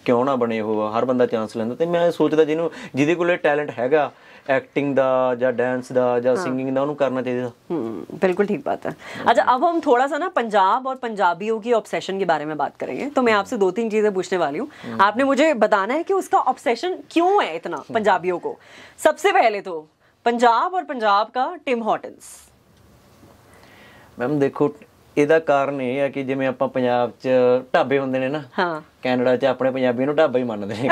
ਕਿਉਂ ਨਾ ਬਣੇ ਉਹ ਹਰ ਬੰਦਾ ਚਾਂਸ ਲੈਂਦਾ ਤੇ ਮੈਂ ਸੋਚਦਾ ਜਿਹਨੂੰ ਜਿਹਦੇ ਕੋਲੇ ਟੈਲੈਂਟ ਹੈਗਾ एक्टिंग दा जा डांस दा या सिंगिंग दा उन्हें करना चाहिए था बिल्कुल ठीक बात है अच्छा अब हम थोड़ा सा ना पंजाब और पंजाबियों की ऑब्सेशन के बारे में बात करेंगे तो मैं हम्म। आपसे दो तीन चीजें पूछने वाली हूँ हम्म। आपने मुझे बताना है कि उसका ऑब्सेशन क्यों है इतना हम्म। पंजाबियों को सबसे पहले तो पंजाब और पंजाब का टिम हॉटन्स मैम देखो ਇਹਦਾ ਕਾਰਨ ਇਹ ਆ ਕਿ ਜਿਵੇਂ ਆਪਾਂ ਪੰਜਾਬ 'ਚ ਢਾਬੇ ਹੁੰਦੇ ਨੇ ਨਾ ਹਾਂ ਕੈਨੇਡਾ 'ਚ ਆਪਣੇ ਪੰਜਾਬੀਆਂ ਨੂੰ ਢਾਬਾ ਹੀ ਮੰਨਦੇ ਨੇ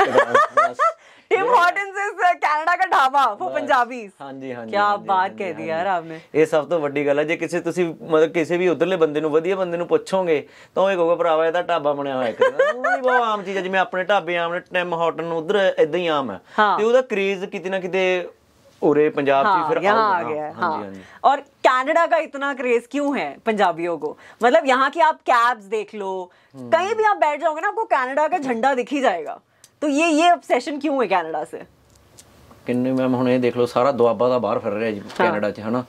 ਟਿਮ ਹੌਟਨਸ ਇਸ ਕੈਨੇਡਾ ਪਛਤਾਵਾ ਉਹ ਪੰਜਾਬੀ ਹਾਂਜੀ ਹਾਂਜੀ ਕੀ ਬਾਤ ਕਹਿ ਦੀ ਯਾਰ ਆਪਨੇ ਇਹ ਸਭ ਤੋਂ ਵੱਡੀ ਗੱਲ ਹੈ ਜੇ ਕਿਸੇ ਤੁਸੀਂ ਮਤਲਬ ਕਿਸੇ ਵੀ ਉਧਰਲੇ ਬੰਦੇ ਨੂੰ ਵਧੀਆ ਬੰਦੇ ਨੂੰ ਪੁੱਛੋਗੇ ਤਾਂ ਉਹ ਇਹ ਕਹੂਗਾ ਭਰਾਵਾ ਇਹਦਾ ਢਾਬਾ ਬਣਿਆ ਹੋਇਆ ਇੱਕ ਉਹ ਵੀ ਬਹੁਤ ਆਮ ਚੀਜ਼ ਹੈ ਜਿਵੇਂ ਆਪਣੇ ਢਾਬੇ ਆਮ ਨੇ ਟੈਮ ਹੌਟਨ ਉਧਰ ਇਦਾਂ ਹੀ ਆਮ ਹੈ ਤੇ ਉਹਦਾ ਕ੍ਰੇਜ਼ ਕਿਤੇ ਨਾ ਕਿਤੇ उरे पंजाब हाँ, फिर यहाँ आ गया हाँ, हाँ, हाँ। और कनाडा का इतना क्रेज क्यों है पंजाबियों को मतलब यहाँ की आप कैब्स देख लो कहीं भी आप बैठ जाओगे ना आपको कनाडा का झंडा दिख ही जाएगा तो ये ये ऑब्सेशन क्यों है कनाडा से ਕਿੰਨੇ ਮੈਮ ਹੁਣ ਇਹ ਦੇਖ ਲਓ ਸਾਰਾ ਦੁਆਬਾ ਦਾ ਬਾਹਰ ਫਿਰ ਰਿਹਾ ਜੀ ਕੈਨੇਡਾ 'ਚ ਹਨਾ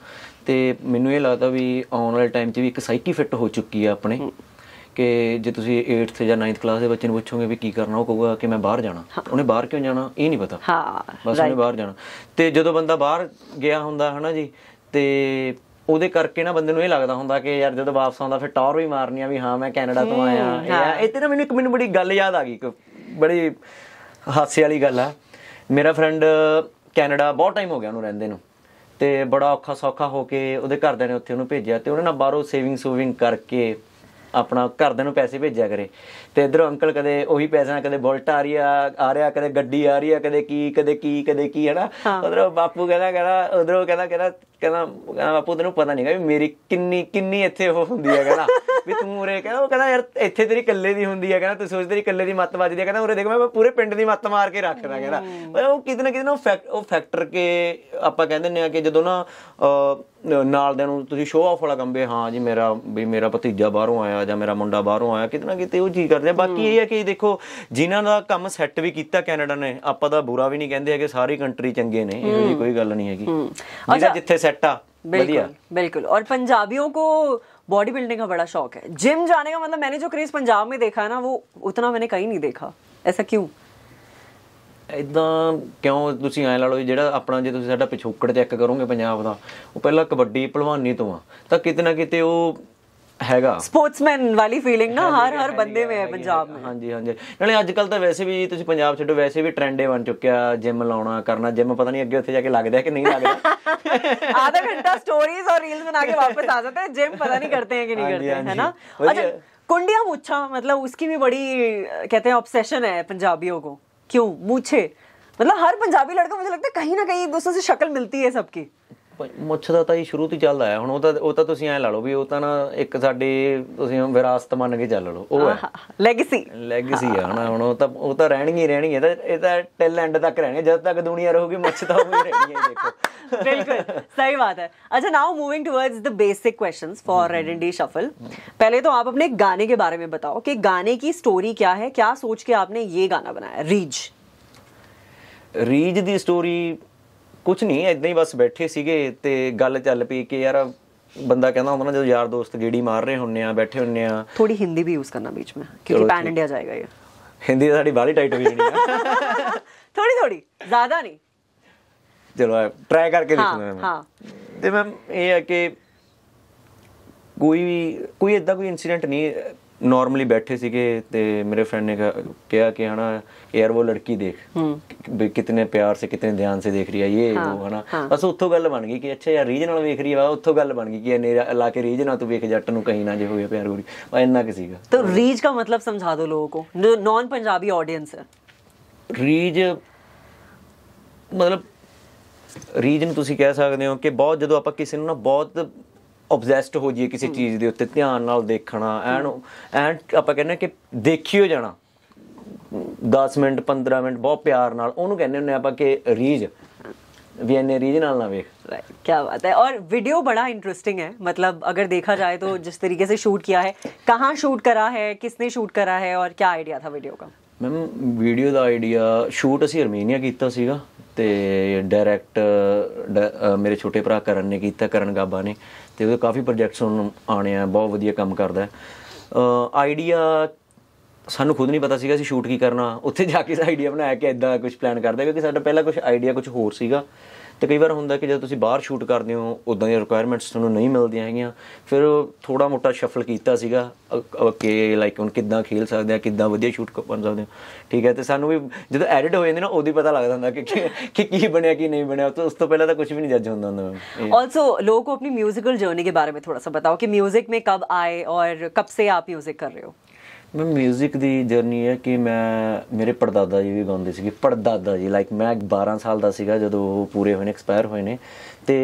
ਤੇ ਮੈਨੂੰ ਇਹ ਲੱਗਦਾ ਵੀ ਆਉਣ ਵਾਲੇ ਟਾਈਮ 'ਚ ਵੀ ਇੱਕ ਸਾਈਕੀ ਫਿੱਟ ਹੋ ਚੁੱਕੀ ਆ ਆਪਣੇ ਕਿ ਜੇ ਤੁਸੀਂ 8th ਜਾਂ 9th ਕਲਾਸ ਦੇ ਬੱਚੇ ਨੂੰ ਪੁੱਛੋਗੇ ਵੀ ਕੀ ਕਰਨਾ ਉਹ ਕਹੂਗਾ ਕਿ ਮੈਂ ਬਾਹਰ ਜਾਣਾ ਉਹਨੇ ਬਾਹਰ ਕਿਉਂ ਜਾਣਾ ਇਹ ਨਹੀਂ ਪਤਾ ਹਾਂ ਬਸ ਉਹਨੇ ਬਾਹਰ ਜਾਣਾ ਤੇ ਜਦੋਂ ਬੰਦਾ ਬਾਹਰ ਗਿਆ ਹੁੰਦਾ ਹਨਾ ਜੀ ਤੇ ਉਹਦੇ ਕਰਕੇ ਨਾ ਬੰਦੇ ਨੂੰ ਇਹ ਲੱਗਦਾ ਹੁੰਦਾ ਕਿ ਯਾਰ ਜਦੋਂ ਵਾਪਸ ਆਉਂਦਾ ਫਿਰ ਟੌਰ ਵੀ ਮਾਰਨੀ ਆ ਵੀ ਹਾਂ ਮੈਂ ਕੈਨੇਡਾ ਤੋਂ ਆਇਆ ਇਹ ਤੇ ਨਾ ਮੈਨੂੰ ਇੱਕ ਮੈਨੂੰ ਬੜੀ ਗੱਲ ਯਾਦ ਆ ਗਈ ਬੜੀ ਹਾਸੇ ਵਾਲੀ ਗੱਲ ਆ ਮੇਰਾ ਫਰੈਂਡ ਕੈਨੇਡਾ ਬਹੁਤ ਟਾਈਮ ਹੋ ਗਿਆ ਉਹਨੂੰ ਰਹਿੰਦੇ ਨੂੰ ਤੇ ਬੜਾ ਔਖਾ ਸੌਖਾ ਹੋ ਕੇ ਉਹਦੇ ਘਰਦਿਆਂ ਨੇ ਉੱਥੇ ਉਹਨੂੰ ਭੇਜਿਆ ਤੇ ਉਹਨੇ ਨਾ ਬਾਹਰੋਂ ਸੇਵਿੰਗ ਸੂਵਿੰਗ ਕਰਕੇ ਆਪਣਾ ਘਰਦਿਆਂ ਨੂੰ ਪੈਸੇ ਭੇਜਿਆ ਕਰੇ ਤੇ ਇਧਰੋਂ ਅੰਕਲ ਕਦੇ ਉਹੀ ਪੈਸੇ ਨਾਲ ਕਦੇ ਬੁਲਟ ਆ ਰਹੀ ਆ ਆ ਰਿਹਾ ਕਦੇ ਗੱਡੀ ਆ ਰਹੀ ਆ ਕਦੇ ਕੀ ਕਦੇ ਕੀ ਕਦੇ ਕੀ ਹੈਨਾ ਉਧਰੋਂ ਬਾਪੂ ਕਹਿੰਦਾ ਕਹਿੰਦਾ ਉਧਰੋਂ ਕਹਿੰਦਾ ਕਹਿੰਦਾ ਕਹਿੰਦਾ ਕਹਿੰਦਾ ਬਾਪੂ ਤੈਨੂੰ ਪਤਾ ਨਹੀਂਗਾ ਵੀ ਮੇਰੀ ਕਿੰਨੀ ਕਿੰਨੀ ਇੱਥੇ ਉਹ ਹੁੰਦੀ ਹੈ ਕਹਿੰਦਾ ਵੀ ਤੂੰ ਉਰੇ ਕਹਿੰਦਾ ਉਹ ਕਹਿੰਦਾ ਯਾਰ ਇੱਥੇ ਤੇਰੀ ਇਕੱਲੇ ਦੀ ਹੁੰਦੀ ਹੈ ਕਹਿੰਦਾ ਤੂੰ ਸੋਚ ਤੇਰੀ ਇਕੱਲੇ ਦੀ ਮੱਤ ਵੱਜਦੀ ਹੈ ਕਹਿੰਦਾ ਉਰੇ ਦੇਖ ਮੈਂ ਪੂਰੇ ਪਿੰਡ ਦੀ ਮੱਤ ਮਾਰ ਕੇ ਰੱਖਦਾ ਕਹਿੰਦਾ ਪਰ ਉਹ ਕਿਤੇ ਨਾ ਕਿਤੇ ਫੈਕਟ ਉਹ ਫੈਕਟਰ ਕੇ ਆਪਾਂ ਕਹਿੰਦੇ ਨੇ ਆ ਕਿ ਜਦੋਂ ਨਾ ਨਾਲ ਦੇ ਨੂੰ ਤੁਸੀਂ ਸ਼ੋਅ ਆਫ ਵਾਲਾ ਕੰਬੇ ਹਾਂ ਜੀ ਮੇਰਾ ਵੀ ਮੇਰਾ ਭਤੀਜਾ ਬਾਹਰੋਂ ਆਇਆ ਜਾਂ ਮੇਰਾ ਮੁੰਡਾ ਬਾਹਰੋਂ ਆਇਆ ਕਿਤੇ ਨਾ ਕਿਤੇ ਉਹ ਚੀਜ਼ ਕਰਦੇ ਆ ਬਾਕੀ ਇਹ ਹੈ ਕਿ ਦੇਖੋ ਜਿਨ੍ਹਾਂ ਦਾ ਕੰਮ ਸੈੱਟ ਵੀ ਕੀਤਾ ਕੈਨੇਡਾ ਨੇ ਆਪਾਂ ਦਾ ਬੁਰਾ ਵੀ ਨਹੀਂ ਕਹਿੰਦੇ ਹੈਗੇ ਸਾਰੀ ਕੰਟਰੀ ਚੰਗੇ ਨੇ ਇਹੋ ਜੀ ਕੋਈ ਗੱਲ ਨਹੀਂ ਹੈਗੀ ਅੱਛਾ ਜਿੱਥੇ इकट्ठा बिल्कुल बिल्कुल और पंजाबियों को बॉडी बिल्डिंग का बड़ा शौक है जिम जाने का मतलब मैंने जो क्रेज पंजाब में देखा है ना वो ਉਤਨਾ मैंने कहीं नहीं देखा ऐसा क्यों ਇਦਾਂ ਕਿਉਂ ਤੁਸੀਂ ਐ ਲਾ ਲਓ ਜਿਹੜਾ ਆਪਣਾ ਜੇ ਤੁਸੀਂ ਸਾਡਾ ਪਿਛੋਕੜ ਚੈੱਕ ਕਰੋਗੇ ਪੰਜਾਬ ਦਾ ਉਹ ਪਹਿਲਾਂ ਕਬੱਡੀ ਪਹਿਲਵਾਨੀ ਤੋਂ ਆ ਤਾਂ ਕਿਤੇ ਨਾ ਕਿਤੇ ਉਹ ਹੈਗਾ ਸਪੋਰਟਸਮੈਨ ਵਾਲੀ ਫੀਲਿੰਗ ਨਾ ਹਰ ਹਰ ਬੰਦੇ ਵਿੱਚ ਹੈ ਪੰਜਾਬ ਵਿੱਚ ਹਾਂਜੀ ਹਾਂਜੀ ਨਾਲੇ ਅੱਜ ਕੱਲ ਤਾਂ ਵੈਸੇ ਵੀ ਤੁਸੀਂ ਪੰਜਾਬ ਛੱਡੋ ਵੈਸੇ ਵੀ ਟ੍ਰੈਂਡ ਬਣ ਚੁੱਕਿਆ ਜਿਮ ਲਾਉਣਾ ਕਰਨਾ ਜਿਮ ਪਤਾ ਨਹੀਂ ਅੱਗੇ ਉੱਥੇ ਜਾ ਕੇ ਲੱਗਦਾ ਹੈ ਕਿ ਨਹੀਂ ਲੱਗਦਾ ਆਧਾ ਘੰਟਾ ਸਟੋਰੀਜ਼ ਔਰ ਰੀਲਸ ਬਣਾ ਕੇ ਵਾਪਸ ਆ ਜਾਂਦੇ हैं जिम पता नहीं करते हैं कि नहीं करते हैं है ना अच्छा कुंडिया मुच्छा मतलब उसकी भी बड़ी कहते हैं ऑब्सेशन है पंजाबियों को क्यों मूछे मतलब हर पंजाबी लड़का मुझे लगता है कहीं ना कहीं एक दूसरे से शक्ल मिलती है सबकी ਮੁੱਛ ਦਾ ਤਾਂ ਇਹ ਸ਼ੁਰੂ ਤੋਂ ਚੱਲਦਾ ਆਇਆ ਹੁਣ ਉਹ ਤਾਂ ਉਹ ਤਾਂ ਤੁਸੀਂ ਐ ਲਾ ਲਓ ਵੀ ਉਹ ਤਾਂ ਨਾ ਇੱਕ ਸਾਡੇ ਤੁਸੀਂ ਵਿਰਾਸਤ ਮੰਨ ਕੇ ਚੱਲ ਲਓ ਉਹ ਹੈ ਲੈਗੇਸੀ ਲੈਗੇਸੀ ਆ ਹਨਾ ਹੁਣ ਉਹ ਤਾਂ ਉਹ ਤਾਂ ਰਹਿਣੀ ਹੀ ਰਹਿਣੀ ਹੈ ਤਾਂ ਇਹ ਤਾਂ ਟਿਲ ਐਂਡ ਤੱਕ ਰਹਿਣੀ ਜਦ ਤੱਕ ਦੁਨੀਆ ਰਹੂਗੀ ਮੁੱਛ ਤਾਂ ਉਹ ਹੀ ਰਹਿਣੀ ਹੈ ਦੇਖੋ ਬਿਲਕੁਲ सही बात है अच्छा now moving towards the basic questions for red and D shuffle पहले तो आप अपने गाने के बारे में बताओ कि गाने की स्टोरी क्या है क्या सोच के आपने ये गाना बनाया रीज रीज दी स्टोरी ਕੁਝ ਨਹੀਂ ਇਦਾਂ ਹੀ ਬਸ ਬੈਠੇ ਸੀਗੇ ਤੇ ਗੱਲ ਚੱਲ ਪਈ ਕਿ ਯਾਰ ਬੰਦਾ ਕਹਿੰਦਾ ਹੁੰਦਾ ਨਾ ਜਦੋਂ ਯਾਰ ਦੋਸਤ ਗੇੜੀ ਮਾਰ ਰਹੇ ਹੁੰਨੇ ਆ ਬੈਠੇ ਹੁੰਨੇ ਆ ਥੋੜੀ ਹਿੰਦੀ ਵੀ ਯੂਜ਼ ਕਰਨਾ ਵਿੱਚ ਮੈਂ ਕਿਉਂਕਿ ਪੈਨ ਇੰਡੀਆ ਜਾਏਗਾ ਇਹ ਹਿੰਦੀ ਸਾਡੀ ਬਾਲੀ ਟਾਈਟ ਹੋ ਜਾਣੀ ਆ [laughs] ਥੋੜੀ ਥੋੜੀ ਜ਼ਿਆਦਾ ਨਹੀਂ ਚਲੋ ਟਰਾਈ ਕਰਕੇ ਦੇਖਦੇ ਹਾਂ ਹਾਂ ਤੇ ਮੈਮ ਇਹ ਆ ਕਿ ਕੋਈ ਕੋਈ ਇਦਾਂ ਕੋਈ ਇਨਸੀਡੈਂਟ ਨਹੀਂ ਨਾਰਮਲੀ ਬੈਠੇ ਸੀਗੇ ਤੇ ਮੇਰੇ ਫਰੈਂਡ ਨੇ ਕਿਹਾ ਕਿ ਹਨਾ ਯਾਰ ਉਹ ਲੜਕੀ ਦੇਖ ਹੂੰ ਕਿਤਨੇ ਪਿਆਰ ਸੇ ਕਿਤਨੇ ਧਿਆਨ ਸੇ ਦੇਖ ਰਹੀ ਹੈ ਇਹ ਉਹ ਹਨਾ ਬਸ ਉੱਥੋਂ ਗੱਲ ਬਣ ਗਈ ਕਿ ਅੱਛਾ ਯਾਰ ਰੀਜ ਨਾਲ ਵੇਖ ਰਹੀ ਹੈ ਉੱਥੋਂ ਗੱਲ ਬਣ ਗਈ ਕਿ ਇਹਨੇ ਲਾ ਕੇ ਰੀਜ ਨਾਲ ਤੂੰ ਵੇਖ ਜੱਟ ਨੂੰ ਕਹੀਂ ਨਾ ਜੇ ਹੋਏ ਪਿਆਰ ਹੋਰੀ ਬਸ ਇੰਨਾ ਕਿ ਸੀਗਾ ਤਾਂ ਰੀਜ ਦਾ ਮਤਲਬ ਸਮਝਾ ਦਿਓ ਲੋਕੋ ਕੋ ਨਾਨ ਪੰਜਾਬੀ ਆਡੀਅנס ਹੈ ਰੀਜ ਮਤਲਬ ਰੀਜਨ ਤੁਸੀਂ ਕਹਿ ਸਕਦੇ ਹੋ ਕਿ ਬਹੁਤ ਜਦੋਂ ਆਪਾਂ ਕਿਸੇ ਨੂੰ ਨਾ ਬਹੁਤ ਆਬਸੈਸਡ ਹੋ ਜੀਏ ਕਿਸੇ ਚੀਜ਼ ਦੇ ਉੱਤੇ ਧਿਆਨ ਨਾਲ ਦੇਖਣਾ ਐਨ ਐਨ ਆਪਾਂ ਕਹਿੰਦੇ ਕਿ ਦੇਖੀ ਹੋ ਜਾਣਾ 10 ਮਿੰਟ 15 ਮਿੰਟ ਬਹੁਤ ਪਿਆਰ ਨਾਲ ਉਹਨੂੰ ਕਹਿੰਦੇ ਹੁੰਨੇ ਆਪਾਂ ਕਿ ਰੀਜ ਵੀ ਐਨੇ ਰੀਜ ਨਾਲ ਨਾ ਵੇਖ ਕੀ ਬਾਤ ਹੈ और वीडियो बड़ा इंटरेस्टिंग है मतलब अगर देखा जाए तो जिस तरीके से शूट किया है कहाँ शूट करा है किसने ਸ਼ੂਟ ਕਰਾ ਹੈ ਔਰ ਕੀ ਆਈਡੀਆ ਥਾ ਵੀਡੀਓ ਦਾ ਮੈਮ ਵੀਡੀਓ ਦਾ ਆਈਡੀਆ ਸ਼ੂਟ ਅਸੀਂ ਅਰਮੇਨੀਆ ਕੀਤਾ ਸੀਗਾ ਤੇ ਡਾਇਰੈਕਟ ਮੇਰੇ ਛੋਟੇ ਭਰਾ ਕਰਨ ਨੇ ਕੀਤਾ ਕਰਨ ਗਾਬਾ ਨੇ ਤੇ ਉਹਦੇ ਕਾਫੀ ਪ੍ਰੋਜੈਕਟਸ ਹੁਣ ਆਣੇ ਆ ਬਹੁਤ ਵਧੀਆ ਕੰਮ ਕਰਦਾ ਆਈਡੀਆ ਸਾਨੂੰ ਖੁਦ ਨਹੀਂ ਪਤਾ ਸੀਗਾ ਅਸੀਂ ਸ਼ੂਟ ਕੀ ਕਰਨਾ ਉੱਥੇ ਜਾ ਕੇ ਆਈਡੀਆ ਬਣਾਇਆ ਕਿ ਇਦਾਂ ਕੁਝ ਪਲਾਨ ਕਰਦਾ ਕਿਉਂਕਿ ਸਾਡਾ ਪਹਿਲਾਂ ਕੁਝ ਆਈਡੀਆ ਕੁਝ ਹੋਰ ਸੀਗਾ ਤੇ ਕਈ ਵਾਰ ਹੁੰਦਾ ਕਿ ਜਦ ਤੁਸੀਂ ਬਾਹਰ ਸ਼ੂਟ ਕਰਦੇ ਹੋ ਉਦਾਂ ਦੀਆਂ ਰਿਕੁਆਇਰਮੈਂਟਸ ਤੁਹਾਨੂੰ ਨਹੀਂ ਮਿਲਦੀਆਂ ਹੈਗੀਆਂ ਫਿਰ ਥੋੜਾ ਮੋਟਾ ਸ਼ਫਲ ਕੀਤਾ ਸੀਗਾ ਕਿ ਲਾਈਕ ਹੁਣ ਕਿੱਦਾਂ ਖੇਲ ਸਕਦੇ ਆ ਕਿੱਦਾਂ ਵਧੀਆ ਸ਼ੂਟ ਕਰ ਸਕਦੇ ਆ ਠੀਕ ਹੈ ਤੇ ਸਾਨੂੰ ਵੀ ਜਦੋਂ ਐਡਿਟ ਹੋ ਜਾਂਦੇ ਨਾ ਉਹਦੀ ਪਤਾ ਲੱਗਦਾ ਹੁੰਦਾ ਕਿ ਕਿ ਕੀ ਬਣਿਆ ਕੀ ਨਹੀਂ ਬਣਿਆ ਉਸ ਤੋਂ ਪਹਿਲਾਂ ਤਾਂ ਕੁਝ ਵੀ ਨਹੀਂ ਜੱਜ ਹੁੰਦਾ ਹੁੰਦਾ ਆਲਸੋ ਲੋਕੋ ਆਪਣੀ 뮤지컬 ਜਰਨੀ ਦੇ ਬਾਰੇ ਵਿੱਚ ਥੋੜਾ ਸਾ ਬਤਾਓ ਕਿ म्यूजिक ਮੇ ਕਬ ਆਏ ਔਰ ਕਬ ਸੇ ਆਪ म्यूजिक ਕਰ ਰਹੇ ਹੋ ਮੈਂ 뮤직 ਦੀ ਜਰਨੀ ਹੈ ਕਿ ਮੈਂ ਮੇਰੇ ਪਰਦਾਦਾ ਜੀ ਵੀ ਗਾਉਂਦੇ ਸੀਗੇ ਪਰਦਾਦਾ ਜੀ ਲਾਈਕ ਮੈਂ 12 ਸਾਲ ਦਾ ਸੀਗਾ ਜਦੋਂ ਉਹ ਪੂਰੇ ਹੋਏ ਨੇ ਐਕਸਪਾਇਰ ਹੋਏ ਨੇ ਤੇ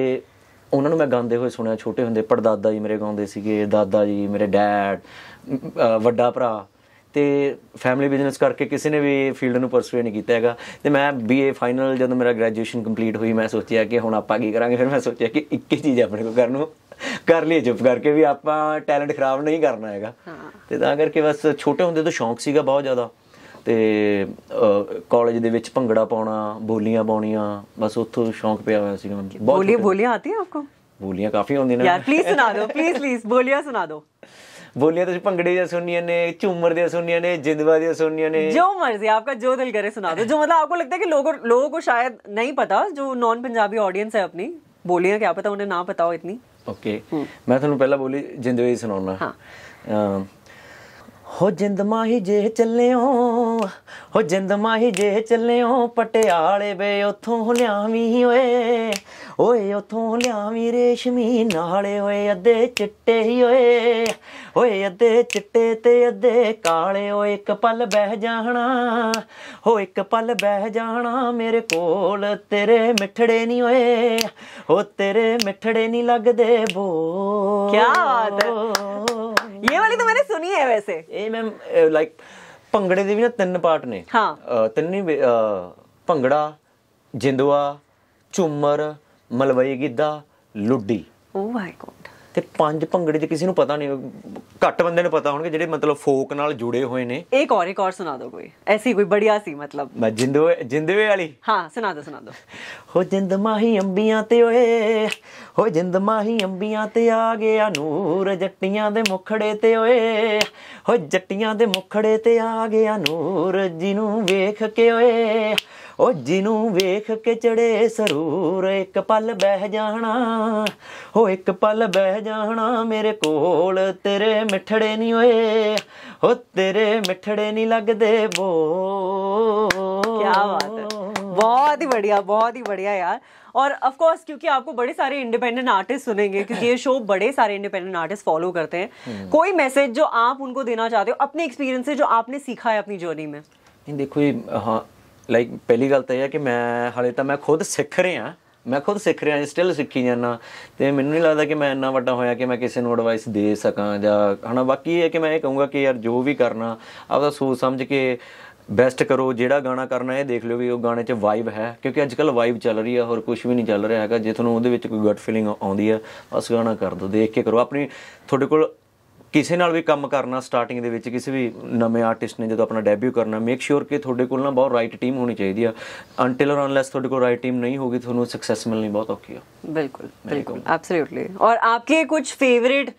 ਉਹਨਾਂ ਨੂੰ ਮੈਂ ਗਾਉਂਦੇ ਹੋਏ ਸੁਣਿਆ ਛੋਟੇ ਹੁੰਦੇ ਪਰਦਾਦਾ ਜੀ ਮੇਰੇ ਗਾਉਂਦੇ ਸੀਗੇ ਦਾਦਾ ਜੀ ਮੇਰੇ ਡੈਡ ਵੱਡਾ ਭਰਾ ਤੇ ਫੈਮਿਲੀ ਬਿਜ਼ਨਸ ਕਰਕੇ ਕਿਸੇ ਨੇ ਵੀ ਫੀਲਡ ਨੂੰ ਪਰਸੂ ਨਹੀਂ ਕੀਤਾ ਹੈਗਾ ਤੇ ਮੈਂ ਬੀਏ ਫਾਈਨਲ ਜਦੋਂ ਮੇਰਾ ਗ੍ਰੈਜੂਏਸ਼ਨ ਕੰਪਲੀਟ ਹੋਈ ਮੈਂ ਸੋਚਿਆ ਕਿ ਹੁਣ ਆਪਾਂ ਕੀ ਕਰਾਂਗੇ ਫਿਰ ਮੈਂ ਸੋਚਿਆ ਕਿ ਇੱਕ ਹੀ ਚੀਜ਼ ਆਪਣੇ ਕੋਲ ਕਰਨ ਨੂੰ ਕਰ ਲਈ ਚੁੱਪ ਕਰਕੇ ਵੀ ਆਪਾਂ ਟੈਲੈਂਟ ਖਰਾਬ ਨਹੀਂ ਕਰਨਾ ਹੈਗਾ ਤੇ ਤਾਂ ਕਰਕੇ ਬਸ ਛੋਟੇ ਹੁੰਦੇ ਤੋਂ ਸ਼ੌਂਕ ਸੀਗਾ ਬਹੁਤ ਜ਼ਿਆਦਾ ਤੇ ਕਾਲਜ ਦੇ ਵਿੱਚ ਭੰਗੜਾ ਪਾਉਣਾ ਬੋਲੀਆਂ ਪਾਉਣੀਆਂ ਬਸ ਉੱਥੋਂ ਸ਼ੌਂਕ ਪਿਆ ਹੋਇਆ ਸੀਗਾ ਮੈਨੂੰ ਬੋਲੀਆਂ ਬੋਲੀਆਂ ਆਤੀ ਆਪਕੋ ਬੋਲੀਆਂ ਕਾਫੀ ਹੁੰਦੀਆਂ ਨੇ ਯਾਰ ਪਲੀਜ਼ ਸੁਣਾ ਦਿਓ ਪਲੀਜ਼ ਪਲੀਜ਼ ਬੋਲੀਆਂ ਸੁਣਾ ਦਿਓ ਬੋਲੀਆਂ ਤੁਸੀਂ ਭੰਗੜੇ ਦੀਆਂ ਸੁਣਨੀਆਂ ਨੇ ਝੂਮਰ ਦੀਆਂ ਸੁਣਨੀਆਂ ਨੇ ਜਿੰਦਵਾ ਦੀਆਂ ਸੁਣਨੀਆਂ ਨੇ ਜੋ ਮਰਜ਼ੀ ਆਪਕਾ ਜੋ ਦਿਲ ਕਰੇ ਸੁਣਾ ਦਿਓ ਜੋ ਮਤਲਬ ਆਪਕੋ ਲੱਗਦਾ ਕਿ ਲੋਗੋ ਲੋਗੋ ਕੋ ਸ਼ਾਇਦ ਨਹੀਂ ਪਤਾ ਜੋ ਨਾਨ ਪੰਜਾਬੀ ਆਡੀਅנס ਹੈ ਆਪਣੀ ਬੋਲੀਆਂ ਕਿਆ ਪਤਾ ਉਹਨੇ ਨਾ ਪਤਾ ਹੋ ਇਤਨੀ ਓਕੇ ਮੈਂ ਤੁਹਾਨੂੰ ਪਹਿਲਾਂ ਬੋਲੀ ਜਿੰਦਵੇ ਸੁਣਾਉਣਾ ਹਾਂ ਹੋ ਜਿੰਦ ਮਾਹੀ ਜੇ ਚੱਲਿਓ ਹੋ ਜਿੰਦ ਮਾਹੀ ਜੇ ਚੱਲਿਓ ਪਟਿਆਲੇ ਵੇ ਉਥੋਂ ਹੁਲਿਆਵੀਂ ਓਏ ਓਏ ਉਥੋਂ ਵੀ ਰੇਸ਼ਮੀ ਨਾਲੇ ਓਏ ਅੱਧੇ ਚਿੱਟੇ ਹੀ ਓਏ ਓਏ ਅੱਧੇ ਚਿੱਟੇ ਤੇ ਅੱਧੇ ਕਾਲੇ ਓਏ ਇੱਕ ਪਲ ਬਹਿ ਜਾਣਾ ਹੋ ਇੱਕ ਪਲ ਬਹਿ ਜਾਣਾ ਮੇਰੇ ਕੋਲ ਤੇਰੇ ਮਿੱਠੜੇ ਨਹੀਂ ਓਏ ਹੋ ਤੇਰੇ ਮਿੱਠੜੇ ਨਹੀਂ ਲੱਗਦੇ ਬੋ ਕੀ ਬਾਤ ਹੈ ਇਹ ਵਾਲੀ ਤਾਂ ਮੈਨੇ ਸੁਣੀ ਹੈ ਵੈਸੇ ਇਹ ਮੈਂ ਲਾਈਕ ਭੰਗੜੇ ਦੇ ਵੀ ਨਾ ਤਿੰਨ ਪਾਰਟ ਨੇ ਹਾਂ ਤਿੰਨੇ Bhangra Jindua Jhumar Malwai Giddha Luddi oh my god ਤੇ ਪੰਜ ਭੰਗੜੇ ਚ ਕਿਸੇ ਨੂੰ ਪਤਾ ਨਹੀਂ ਘੱਟ ਬੰਦੇ ਨੂੰ ਪਤਾ ਹੋਣਗੇ ਜਿਹੜੇ ਮਤਲਬ ਫੋਕ ਨਾਲ ਜੁੜੇ ਹੋਏ ਨੇ ਇੱਕ ਹੋਰ ਇੱਕ ਹੋਰ ਸੁਣਾ ਦਿਓ ਕੋਈ ਐਸੀ ਕੋਈ ਬੜੀਆ ਸੀ ਮਤਲਬ ਮੈਂ ਜਿੰਦੋ ਜਿੰਦਵੇ ਵਾਲੀ ਹਾਂ ਸੁਣਾ ਦੋ ਸੁਣਾ ਦੋ ਹੋ ਜਿੰਦ ਮਾਹੀ ਅੰਬੀਆਂ ਤੇ ਓਏ ਹੋ ਜਿੰਦ ਮਾਹੀ ਅੰਬੀਆਂ ਤੇ ਆ ਗਿਆ ਨੂਰ ਜੱਟੀਆਂ ਦੇ ਮੁਖੜੇ ਤੇ ਓਏ ਹੋ ਜੱਟੀਆਂ ਦੇ ਮੁਖੜੇ ਤੇ ਆ ਗਿਆ ਨੂਰ ਜਿਹਨੂੰ ਵੇਖ ਕੇ ਓਏ ਉਹ ਜਿਹਨੂੰ ਵੇਖ ਕੇ ਚੜੇ ਸਰੂਰ ਇੱਕ ਪਲ ਬਹਿ ਜਾਣਾ ਉਹ ਇੱਕ ਪਲ ਬਹਿ ਜਾਣਾ ਮੇਰੇ ਕੋਲ ਤੇਰੇ ਮਿੱਠੜੇ ਨਹੀਂ ਓਏ ਹੋ ਤੇਰੇ ਮਿੱਠੜੇ ਨਹੀਂ ਲੱਗਦੇ ਬੋ ਕੀ ਬਾਤ ਹੈ बहुत ही बढ़िया बहुत ही बढ़िया यार और ऑफ कोर्स क्योंकि आपको बड़े सारे इंडिपेंडेंट आर्टिस्ट सुनेंगे क्योंकि ये शो बड़े सारे इंडिपेंडेंट आर्टिस्ट फॉलो करते हैं कोई मैसेज जो आप उनको देना चाहते हो अपने एक्सपीरियंस से जो आपने सीखा है अपनी जर्नी में देखो ये हाँ ਲਾਈਕ ਪਹਿਲੀ ਗੱਲ ਤਾਂ ਇਹ ਹੈ ਕਿ ਮੈਂ ਹਲੇ ਤਾਂ ਮੈਂ ਖੁਦ ਸਿੱਖ ਰਿਹਾ ਮੈਂ ਖੁਦ ਸਿੱਖ ਰਿਹਾ ਸਟਿਲ ਸਿੱਖੀ ਜਾਂਦਾ ਤੇ ਮੈਨੂੰ ਨਹੀਂ ਲੱਗਦਾ ਕਿ ਮੈਂ ਇੰਨਾ ਵੱਡਾ ਹੋਇਆ ਕਿ ਮੈਂ ਕਿਸੇ ਨੂੰ ਐਡਵਾਈਸ ਦੇ ਸਕਾਂ ਜਾਂ ਹਨਾ ਬਾਕੀ ਇਹ ਹੈ ਕਿ ਮੈਂ ਇਹ ਕਹੂੰਗਾ ਕਿ ਯਾਰ ਜੋ ਵੀ ਕਰਨਾ ਆਪਦਾ ਸੋਚ ਸਮਝ ਕੇ ਬੈਸਟ ਕਰੋ ਜਿਹੜਾ ਗਾਣਾ ਕਰਨਾ ਇਹ ਦੇਖ ਲਿਓ ਵੀ ਉਹ ਗਾਣੇ 'ਚ ਵਾਈਬ ਹੈ ਕਿਉਂਕਿ ਅੱਜ ਕੱਲ ਵਾਈਬ ਚੱਲ ਰਹੀ ਹੈ ਹੋਰ ਕੁਝ ਵੀ ਨਹੀਂ ਚੱਲ ਰਿਹਾ ਹੈਗਾ ਜੇ ਤੁਹਾਨੂੰ ਉਹਦੇ ਵਿੱਚ ਕੋਈ ਗੱਟ ਫੀਲਿੰਗ ਆਉਂਦੀ ਹੈ ਬਸ ਗਾਣਾ ਕਰ ਦਿਓ ਦੇਖ ਕੇ ਕਰੋ ਆਪਣੀ ਤੁਹਾਡੇ ਕੋਲ ਕਿਸੇ ਨਾਲ ਵੀ ਕੰਮ ਕਰਨਾ ਸਟਾਰਟਿੰਗ ਦੇ ਵਿੱਚ ਕਿਸੇ ਵੀ ਨਵੇਂ ਆਰਟਿਸਟ ਨੇ ਜਦੋਂ ਆਪਣਾ ਡੈਬਿਊ ਕਰਨਾ ਮੇਕ ਸ਼ੋਰ ਕਿ ਤੁਹਾਡੇ ਕੋਲ ਨਾ ਬਹੁਤ ਰਾਈਟ ਟੀਮ ਹੋਣੀ ਚਾਹੀਦੀ ਆ ਅੰਟਿਲ অর ਅਨਲੈਸ ਤੁਹਾਡੇ ਕੋਲ ਰਾਈਟ ਟੀਮ ਨਹੀਂ ਹੋਗੀ ਤੁਹਾਨੂੰ ਸਕਸੈਸ ਮਿਲਣੀ ਬਹੁਤ ਔਖੀ ਆ ਬਿਲਕੁਲ ਬਿਲਕੁਲ ਐਬਸੋਲੂਟਲੀ ਔਰ ਆਪਕੇ ਕੁਝ ਫੇਵਰਿਟ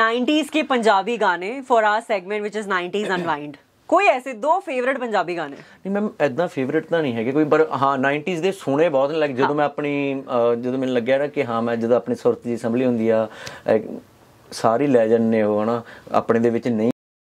90s ਕੇ ਪੰਜਾਬੀ ਗਾਣੇ ਫॉर आवर ਸੈਗਮੈਂਟ ਵਿਚ ਇਜ਼ 90s ਅਨਵਾਈਂਡ ਕੋਈ ਐਸੇ ਦੋ ਫੇਵਰਿਟ ਪੰਜਾਬੀ ਗਾਣੇ ਨਹੀਂ ਮੈਮ ਐਦਾਂ ਫੇਵਰਿਟ ਤਾਂ ਨਹੀਂ ਹੈਗੇ ਕੋਈ ਪਰ ਹਾਂ 90s ਦੇ ਸੋਹਣੇ ਬਹੁਤ ਲੱਗ ਜਦੋਂ ਮੈਂ ਆਪਣੀ ਜਦੋਂ ਮੈਨੂੰ ਲੱਗਿਆ ਨਾ ਕਿ ਹਾਂ ਮੈਂ ਜਦੋਂ ਆਪਣੀ ਸੁਰਤ ਦੀ ਅਸੈਂਬਲੀ ਹੁੰਦੀ ਆ ਸਾਰੀ ਲੈਜੈਂਡ ਨੇ ਉਹ ਹਨਾ ਆਪਣੇ ਦੇ ਵਿੱਚ ਨਹੀਂ